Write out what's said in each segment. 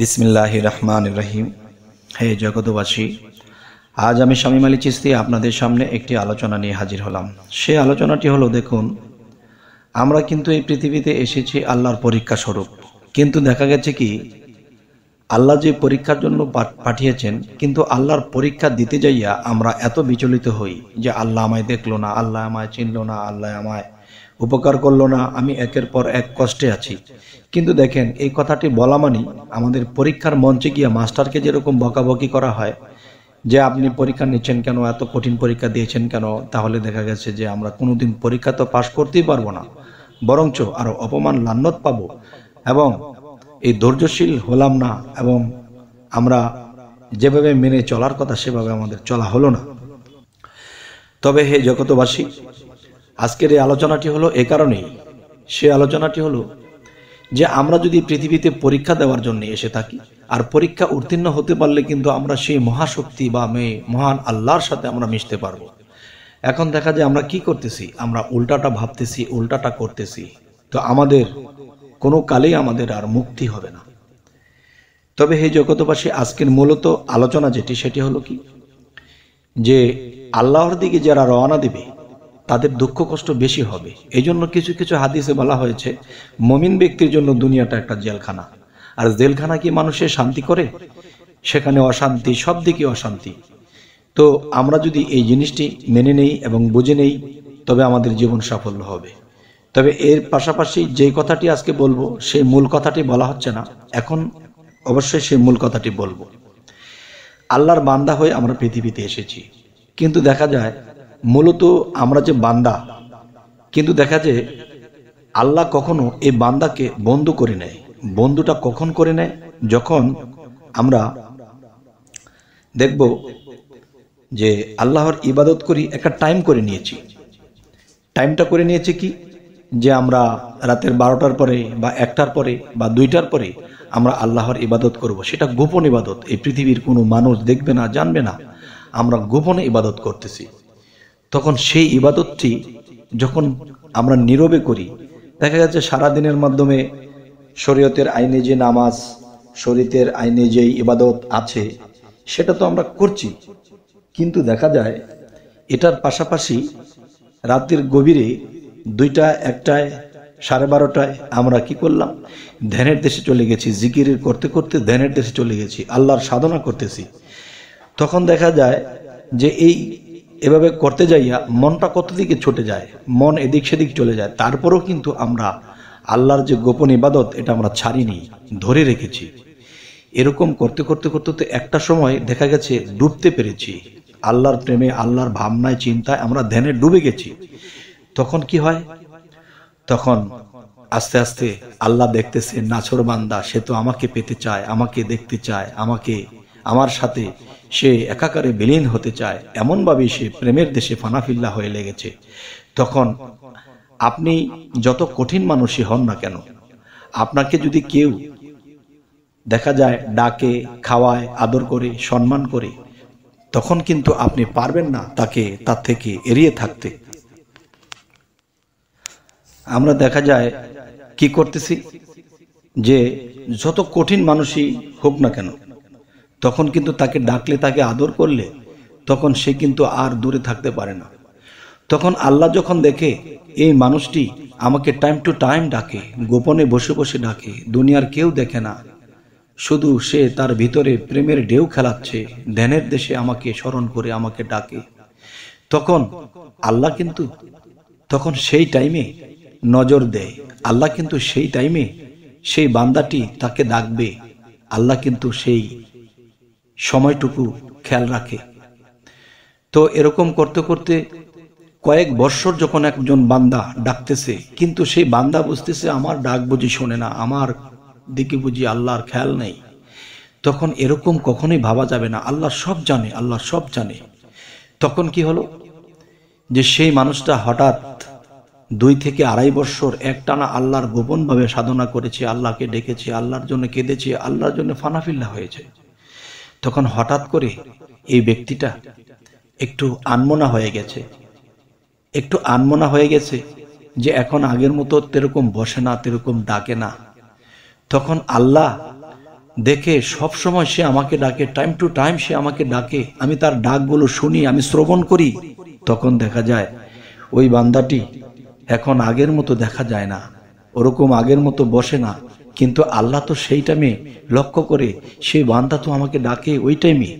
বিসমিল্লাহ রহমান রহিম হে জগতবাসী আজ আমি স্বামী আলী চিস্তি আপনাদের সামনে একটি আলোচনা নিয়ে হাজির হলাম সে আলোচনাটি হলো দেখুন আমরা কিন্তু এই পৃথিবীতে এসেছি আল্লাহর পরীক্ষা স্বরূপ কিন্তু দেখা গেছে কি আল্লাহ যে পরীক্ষার জন্য পাঠিয়েছেন কিন্তু আল্লাহর পরীক্ষা দিতে যাইয়া আমরা এত বিচলিত হই যে আল্লাহ আমায় দেখলো না আল্লাহ আমায় চিনল না আল্লাহ আমায় উপকার করলো না আমি একের পর এক কষ্টে আছি কিন্তু দেখেন এই কথাটি বলা মানে আমাদের পরীক্ষার মঞ্চে গিয়ে মাস্টারকে যেরকম বকাবকি করা হয় যে আপনি পরীক্ষা নিচ্ছেন কেন এত কঠিন পরীক্ষা দিয়েছেন কেন তাহলে দেখা গেছে যে আমরা কোনোদিন পরীক্ষা তো পাশ করতেই পারবো না বরঞ্চ আরও অপমান লান্নত পাব এবং এই ধৈর্যশীল হলাম না এবং আমরা যেভাবে মেনে চলার কথা সেভাবে আমাদের চলা হলো না তবে হে জগতবাসী আজকের এই আলোচনাটি হলো এ কারণেই সে আলোচনাটি হলো যে আমরা যদি পৃথিবীতে পরীক্ষা দেওয়ার জন্য এসে থাকি আর পরীক্ষা উত্তীর্ণ হতে পারলে কিন্তু আমরা সেই মহাশক্তি বা মেয়ে মহান আল্লাহর সাথে আমরা মিশতে পারবো এখন দেখা যায় আমরা কি করতেছি আমরা উল্টাটা ভাবতেছি উল্টাটা করতেছি তো আমাদের কোনো কালেই আমাদের আর মুক্তি হবে না তবে হে জগতবাসী আজকের মূলত আলোচনা যেটি সেটি হলো কি যে আল্লাহর দিকে যারা রওনা দেবে তাদের দুঃখ কষ্ট বেশি হবে এই জন্য কিছু কিছু হাদিসে বলা হয়েছে মমিন ব্যক্তির জন্য দুনিয়াটা একটা জেলখানা আর জেলখানা কি মানুষের শান্তি করে সেখানে অশান্তি সব দিকে অশান্তি তো আমরা যদি এই জিনিসটি মেনে নেই এবং বুঝে নেই তবে আমাদের জীবন সাফল্য হবে তবে এর পাশাপাশি যে কথাটি আজকে বলবো সেই মূল কথাটি বলা হচ্ছে না এখন অবশ্যই সেই মূল কথাটি বলবো আল্লাহর বান্দা হয়ে আমরা পৃথিবীতে এসেছি কিন্তু দেখা যায় মূলত আমরা যে বান্দা কিন্তু দেখা যায় আল্লাহ কখনো এই বান্দাকে বন্ধু করে নেয় বন্ধুটা কখন করে নেয় যখন আমরা দেখব যে আল্লাহর ইবাদত করি একটা টাইম করে নিয়েছি টাইমটা করে নিয়েছে কি যে আমরা রাতের বারোটার পরে বা একটার পরে বা দুইটার পরে আমরা আল্লাহর ইবাদত করব। সেটা গোপন ইবাদত এই পৃথিবীর কোনো মানুষ দেখবে না জানবে না আমরা গোপনে ইবাদত করতেছি তখন সেই ইবাদতটি যখন আমরা নীরবে করি দেখা গেছে সারাদিনের মাধ্যমে শরীয়তের আইনে যে নামাজ শরীরের আইনে যে ইবাদত আছে সেটা তো আমরা করছি কিন্তু দেখা যায় এটার পাশাপাশি রাতের গভীরে দুইটা একটায় সাড়ে বারোটায় আমরা কি করলাম ধ্যানের দেশে চলে গেছি জিকির করতে করতে ধ্যানের দেশে চলে গেছি আল্লাহর সাধনা করতেছি তখন দেখা যায় যে এই এভাবে করতে যাইয়া মনটা কত দিকে ছুটে যায় মন এদিক সেদিক চলে যায় তারপরেও কিন্তু আমরা আল্লাহর যে গোপন ইবাদত এটা আমরা ছাড়িনি ধরে রেখেছি এরকম করতে করতে করতে তো একটা সময় দেখা গেছে ডুবতে পেরেছি আল্লাহর প্রেমে আল্লাহর ভাবনায় চিন্তায় আমরা ধ্যানে ডুবে গেছি তখন কি হয় তখন আস্তে আস্তে আল্লাহ দেখতেছে নাছর বান্দা সে তো আমাকে পেতে চায় আমাকে দেখতে চায় আমাকে আমার সাথে সে একাকারে বিলীন হতে চায় এমনভাবে সে প্রেমের দেশে ফানাফিল্লা হয়ে লেগেছে তখন আপনি যত কঠিন মানুষই হন না কেন আপনাকে যদি কেউ দেখা যায় ডাকে খাওয়ায় আদর করে সম্মান করে তখন কিন্তু আপনি পারবেন না তাকে তার থেকে এড়িয়ে থাকতে আমরা দেখা যায় কি করতেছি যে যত কঠিন মানুষই হোক না কেন তখন কিন্তু তাকে ডাকলে তাকে আদর করলে তখন সে কিন্তু আর দূরে থাকতে পারে না তখন আল্লাহ যখন দেখে এই মানুষটি আমাকে টাইম টু টাইম ডাকে গোপনে বসে বসে ডাকে দুনিয়ার কেউ দেখে না শুধু সে তার ভিতরে প্রেমের ঢেউ খেলাচ্ছে ধ্যানের দেশে আমাকে স্মরণ করে আমাকে ডাকে তখন আল্লাহ কিন্তু তখন সেই টাইমে নজর দেয় আল্লাহ কিন্তু সেই টাইমে সেই বান্দাটি তাকে ডাকবে আল্লাহ কিন্তু সেই সময়টুকু খেয়াল রাখে তো এরকম করতে করতে কয়েক বৎসর যখন একজন বান্দা ডাকতেছে কিন্তু সেই বান্দা বুঝতেছে আমার ডাক বুঝি শোনে না আমার দিকে বুঝি আল্লাহর খেয়াল নেই তখন এরকম কখনোই ভাবা যাবে না আল্লাহ সব জানে আল্লাহ সব জানে তখন কি হলো যে সেই মানুষটা হঠাৎ দুই থেকে আড়াই বৎসর একটানা আল্লাহর গোপনভাবে সাধনা করেছে আল্লাহকে ডেকেছে আল্লাহর জন্য কেঁদেছে আল্লাহর জন্য ফানাফিল্লা হয়েছে তখন হঠাৎ করে এই ব্যক্তিটা একটু আনমনা হয়ে গেছে একটু আনমনা হয়ে গেছে যে এখন আগের মতো তেরকম বসে না তেরকম ডাকে না তখন আল্লাহ দেখে সব সময় সে আমাকে ডাকে টাইম টু টাইম সে আমাকে ডাকে আমি তার ডাকগুলো শুনি আমি শ্রবণ করি তখন দেখা যায় ওই বান্দাটি এখন আগের মতো দেখা যায় না ওরকম আগের মতো বসে না কিন্তু আল্লাহ তো সেই টাইমে লক্ষ্য করে সেই বান্দা তো আমাকে ডাকে ওই টাইমে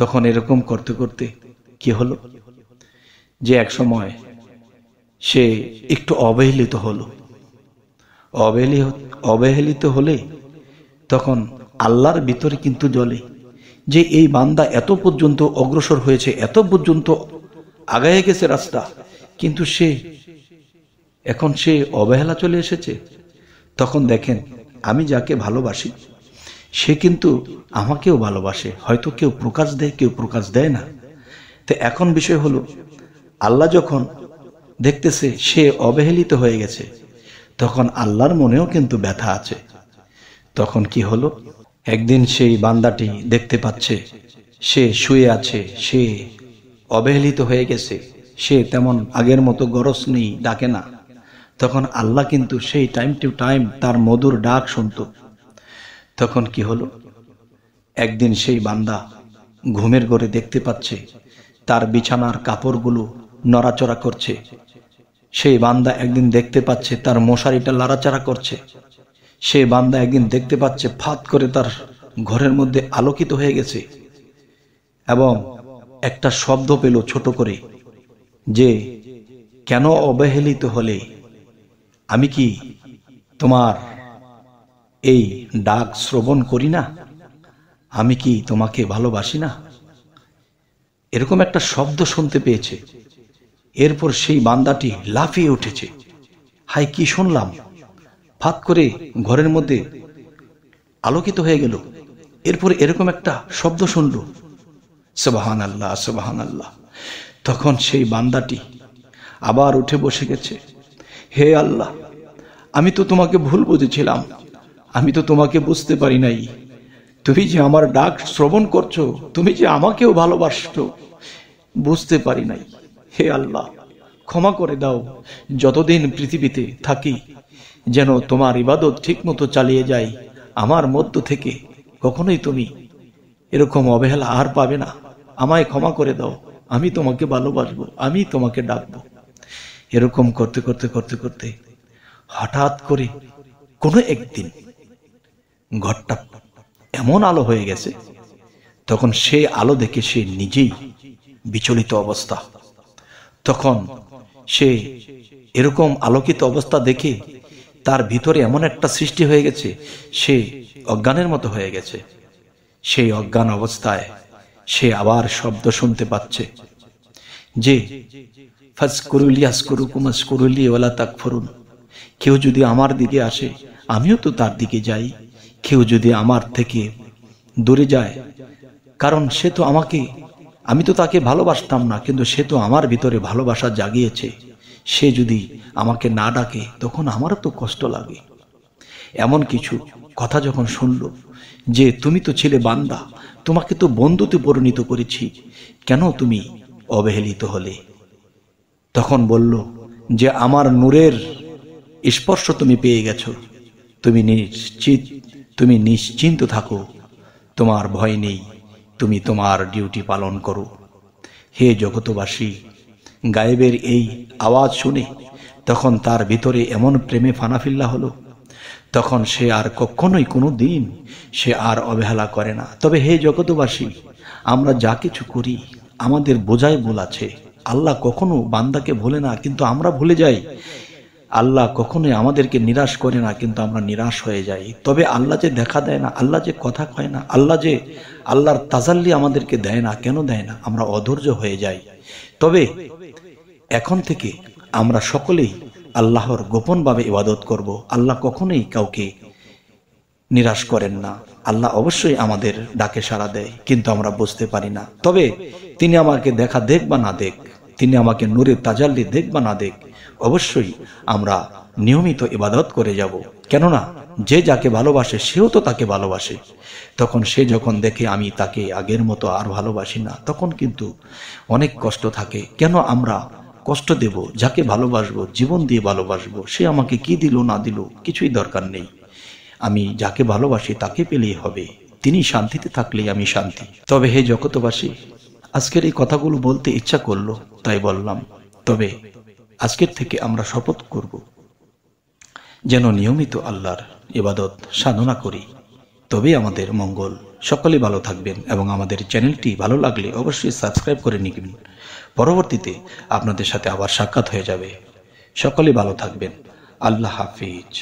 তখন এরকম করতে করতে কি হলো যে এক সময় সে একটু অবহেলিত হলো অবহেলি অবহেলিত হলে তখন আল্লাহর ভিতরে কিন্তু জলে যে এই বান্দা এত পর্যন্ত অগ্রসর হয়েছে এত পর্যন্ত আগায় গেছে রাস্তা কিন্তু সে এখন সে অবহেলা চলে এসেছে তখন দেখেন আমি যাকে ভালোবাসি সে কিন্তু আমাকেও ভালোবাসে হয়তো কেউ প্রকাশ দেয় কেউ প্রকাশ দেয় না তো এখন বিষয় হলো আল্লাহ যখন দেখতেছে সে অবহেলিত হয়ে গেছে তখন আল্লাহর মনেও কিন্তু ব্যথা আছে তখন কি হলো একদিন সেই বান্দাটি দেখতে পাচ্ছে সে শুয়ে আছে সে অবহেলিত হয়ে গেছে সে তেমন আগের মতো গরস নেই ডাকে না তখন আল্লাহ কিন্তু সেই টাইম টু টাইম তার মধুর ডাক শুনত তখন কি হলো একদিন সেই বান্দা ঘুমের ঘরে দেখতে পাচ্ছে তার বিছানার কাপড়গুলো নড়াচড়া করছে সেই বান্দা একদিন দেখতে পাচ্ছে তার মশারিটা লড়াচড়া করছে সেই বান্দা একদিন দেখতে পাচ্ছে ফাত করে তার ঘরের মধ্যে আলোকিত হয়ে গেছে এবং একটা শব্দ পেল ছোট করে যে কেন অবহেলিত হলে আমি কি তোমার এই ডাক শ্রবণ করি না আমি কি তোমাকে ভালোবাসি না এরকম একটা শব্দ শুনতে পেয়েছে এরপর সেই বান্দাটি লাফিয়ে উঠেছে হাই কি শুনলাম ফাঁক করে ঘরের মধ্যে আলোকিত হয়ে গেল এরপর এরকম একটা শব্দ শুনল সবাহান আল্লাহ সবাহান আল্লাহ তখন সেই বান্দাটি আবার উঠে বসে গেছে হে আল্লাহ আমি তো তোমাকে ভুল বুঝেছিলাম আমি তো তোমাকে বুঝতে পারি নাই তুমি যে আমার ডাক শ্রবণ করছো তুমি যে আমাকেও ভালোবাসছো বুঝতে পারি নাই হে আল্লাহ ক্ষমা করে দাও যতদিন পৃথিবীতে থাকি যেন তোমার ইবাদত ঠিকমতো চালিয়ে যাই আমার মধ্য থেকে কখনোই তুমি এরকম অবহেলা আর পাবে না আমায় ক্ষমা করে দাও আমি তোমাকে ভালোবাসবো আমি তোমাকে ডাকবো এরকম করতে করতে করতে করতে হঠাৎ করে কোনো একদিন ঘরটা এমন আলো হয়ে গেছে তখন সে আলো দেখে সে নিজেই বিচলিত অবস্থা তখন সে এরকম আলোকিত অবস্থা দেখে তার ভিতরে এমন একটা সৃষ্টি হয়ে গেছে সে অজ্ঞানের মতো হয়ে গেছে সেই অজ্ঞান অবস্থায় সে আবার শব্দ শুনতে পাচ্ছে যে ফাজ করুলি আসকরু ওলা তাক ফরুন কেউ যদি আমার দিকে আসে আমিও তো তার দিকে যাই কেউ যদি আমার থেকে দূরে যায় কারণ সে তো আমাকে আমি তো তাকে ভালোবাসতাম না কিন্তু সে তো আমার ভিতরে ভালোবাসা জাগিয়েছে সে যদি আমাকে না ডাকে তখন আমারও তো কষ্ট লাগে এমন কিছু কথা যখন শুনল যে তুমি তো ছেলে বান্দা তোমাকে তো বন্ধুতে পরিণত করেছি কেন তুমি অবহেলিত হলে তখন বলল যে আমার নূরের স্পর্শ তুমি পেয়ে গেছো তুমি নিশ্চিত তুমি নিশ্চিন্ত থাকো তোমার ভয় নেই তুমি তোমার ডিউটি পালন করো হে জগতবাসী গায়েবের এই আওয়াজ শুনে তখন তার ভিতরে এমন প্রেমে ফানাফিল্লা হলো তখন সে আর কখনোই কোনো দিন সে আর অবহেলা করে না তবে হে জগতবাসী আমরা যা কিছু করি আমাদের বোঝায় ভুল আছে আল্লাহ কখনো বান্দাকে ভোলে না কিন্তু আমরা ভুলে যাই আল্লাহ কখনোই আমাদেরকে নিরাশ করে না কিন্তু আমরা নিরাশ হয়ে যাই তবে আল্লাহ যে দেখা দেয় না আল্লাহ যে কথা কয় না আল্লাহ যে আল্লাহর তাজাল্লি আমাদেরকে দেয় না কেন দেয় না আমরা অধৈর্য হয়ে যাই তবে এখন থেকে আমরা সকলেই আল্লাহর গোপনভাবে ইবাদত করব আল্লাহ কখনোই কাউকে নিরাশ করেন না আল্লাহ অবশ্যই আমাদের ডাকে সাড়া দেয় কিন্তু আমরা বুঝতে পারি না তবে তিনি আমাকে দেখা দেখ বা না দেখ তিনি আমাকে নূরে তাজাল্লি দেখ বা না দেখ অবশ্যই আমরা নিয়মিত ইবাদত করে যাব কেননা যে যাকে ভালোবাসে সেও তো তাকে ভালোবাসে তখন সে যখন দেখে আমি তাকে আগের মতো আর ভালোবাসি না তখন কিন্তু অনেক কষ্ট থাকে কেন আমরা কষ্ট দেব যাকে ভালোবাসবো জীবন দিয়ে ভালোবাসবো সে আমাকে কি দিল না দিল কিছুই দরকার নেই আমি যাকে ভালোবাসি তাকে পেলেই হবে তিনি শান্তিতে থাকলেই আমি শান্তি তবে হে জগতবাসী আজকের এই কথাগুলো বলতে ইচ্ছা করলো তাই বললাম তবে আজকের থেকে আমরা শপথ করব যেন নিয়মিত আল্লাহর ইবাদত সাধনা করি তবে আমাদের মঙ্গল সকলে ভালো থাকবেন এবং আমাদের চ্যানেলটি ভালো লাগলে অবশ্যই সাবস্ক্রাইব করে নিবেন পরবর্তীতে আপনাদের সাথে আবার সাক্ষাৎ হয়ে যাবে সকলে ভালো থাকবেন আল্লাহ হাফিজ